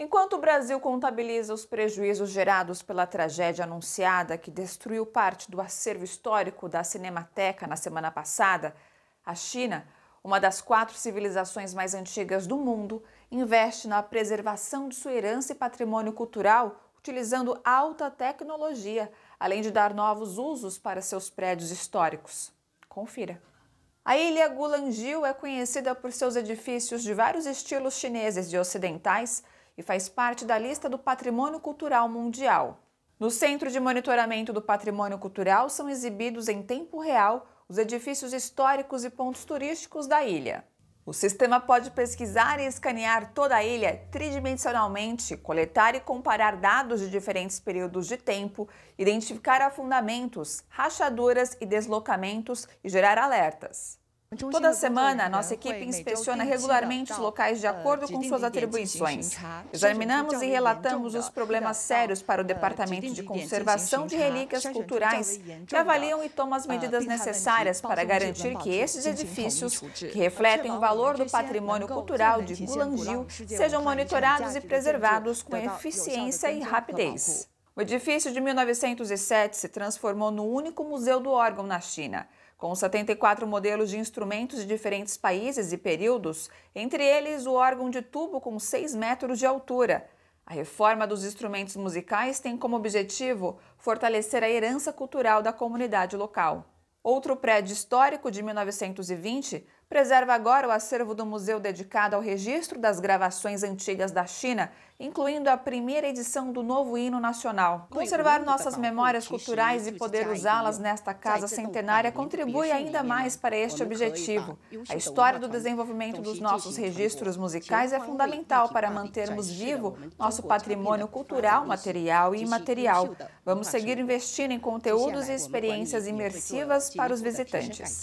Enquanto o Brasil contabiliza os prejuízos gerados pela tragédia anunciada que destruiu parte do acervo histórico da Cinemateca na semana passada, a China, uma das quatro civilizações mais antigas do mundo, investe na preservação de sua herança e patrimônio cultural utilizando alta tecnologia, além de dar novos usos para seus prédios históricos. Confira. A ilha Gulangyu é conhecida por seus edifícios de vários estilos chineses e ocidentais e faz parte da lista do Patrimônio Cultural Mundial. No Centro de Monitoramento do Patrimônio Cultural são exibidos em tempo real os edifícios históricos e pontos turísticos da ilha. O sistema pode pesquisar e escanear toda a ilha tridimensionalmente, coletar e comparar dados de diferentes períodos de tempo, identificar afundamentos, rachaduras e deslocamentos e gerar alertas. Toda semana, nossa equipe inspeciona regularmente os locais de ah, acordo com suas atribuições. Examinamos e relatamos os então, problemas tá, tá. sérios para o ah, Departamento de Conservação de Relíquias então, Culturais, então que tá. avaliam e tomam as ah, medidas necessárias para garantir que esses edifícios, que refletem o valor do patrimônio cultural né, de Gulangil, sejam né, monitorados e preservados com eficiência e rapidez. O edifício de 1907 se transformou no único museu do órgão na China, com 74 modelos de instrumentos de diferentes países e períodos, entre eles o órgão de tubo com 6 metros de altura. A reforma dos instrumentos musicais tem como objetivo fortalecer a herança cultural da comunidade local. Outro prédio histórico de 1920 preserva agora o acervo do museu dedicado ao registro das gravações antigas da China, incluindo a primeira edição do novo hino nacional. Conservar nossas memórias culturais e poder usá-las nesta casa centenária contribui ainda mais para este objetivo. A história do desenvolvimento dos nossos registros musicais é fundamental para mantermos vivo nosso patrimônio cultural, material e imaterial. Vamos seguir investindo em conteúdos e experiências imersivas para os visitantes.